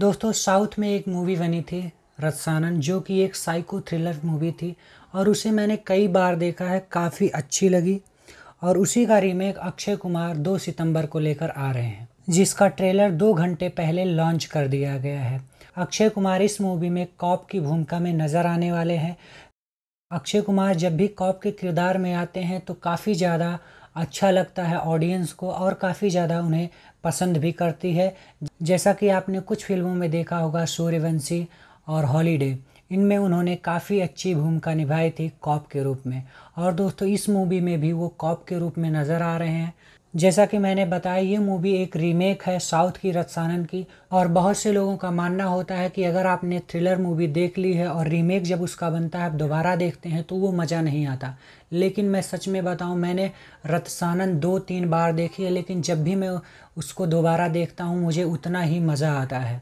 दोस्तों साउथ में एक मूवी बनी थी रत्सानन जो कि एक साइको थ्रिलर मूवी थी और उसे मैंने कई बार देखा है काफ़ी अच्छी लगी और उसी का रीमेक अक्षय कुमार 2 सितंबर को लेकर आ रहे हैं जिसका ट्रेलर दो घंटे पहले लॉन्च कर दिया गया है अक्षय कुमार इस मूवी में कॉप की भूमिका में नज़र आने वाले हैं अक्षय कुमार जब भी कॉप के किरदार में आते हैं तो काफ़ी ज़्यादा अच्छा लगता है ऑडियंस को और काफ़ी ज़्यादा उन्हें पसंद भी करती है जैसा कि आपने कुछ फिल्मों में देखा होगा सूर्यवंशी और हॉलीडे इनमें उन्होंने काफ़ी अच्छी भूमिका निभाई थी कॉप के रूप में और दोस्तों इस मूवी में भी वो कॉप के रूप में नज़र आ रहे हैं जैसा कि मैंने बताया ये मूवी एक रीमेक है साउथ की रत्सानन की और बहुत से लोगों का मानना होता है कि अगर आपने थ्रिलर मूवी देख ली है और रीमेक जब उसका बनता है आप दोबारा देखते हैं तो वो मज़ा नहीं आता लेकिन मैं सच में बताऊं मैंने रत्सानन दो तीन बार देखी है लेकिन जब भी मैं उसको दोबारा देखता हूँ मुझे उतना ही मज़ा आता है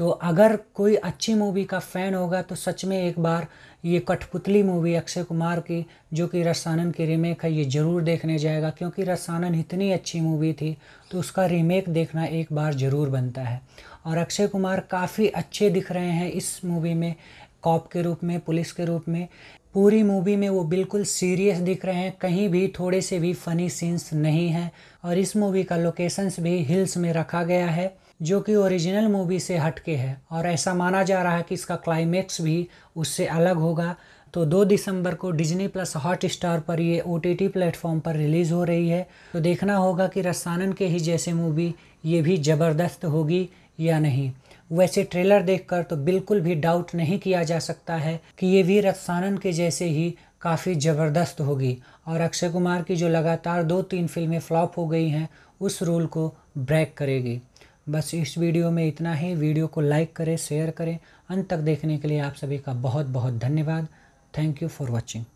तो अगर कोई अच्छी मूवी का फ़ैन होगा तो सच में एक बार ये कठपुतली मूवी अक्षय कुमार की जो कि रसानन की रीमेक है ये ज़रूर देखने जाएगा क्योंकि रसानन इतनी अच्छी मूवी थी तो उसका रीमेक देखना एक बार ज़रूर बनता है और अक्षय कुमार काफ़ी अच्छे दिख रहे हैं इस मूवी में कॉप के रूप में पुलिस के रूप में पूरी मूवी में वो बिल्कुल सीरियस दिख रहे हैं कहीं भी थोड़े से भी फ़नी सीन्स नहीं हैं और इस मूवी का लोकेशंस भी हिल्स में रखा गया है जो कि ओरिजिनल मूवी से हटके है और ऐसा माना जा रहा है कि इसका क्लाइमेक्स भी उससे अलग होगा तो 2 दिसंबर को डिज्नी प्लस हॉट स्टार पर ये ओ टी टी प्लेटफॉर्म पर रिलीज़ हो रही है तो देखना होगा कि रसानन के ही जैसे मूवी ये भी ज़बरदस्त होगी या नहीं वैसे ट्रेलर देखकर तो बिल्कुल भी डाउट नहीं किया जा सकता है कि ये भी रसानन के जैसे ही काफ़ी ज़बरदस्त होगी और अक्षय कुमार की जो लगातार दो तीन फिल्में फ्लॉप हो गई हैं उस रूल को ब्रेक करेगी बस इस वीडियो में इतना ही वीडियो को लाइक करें शेयर करें अंत तक देखने के लिए आप सभी का बहुत बहुत धन्यवाद थैंक यू फॉर वॉचिंग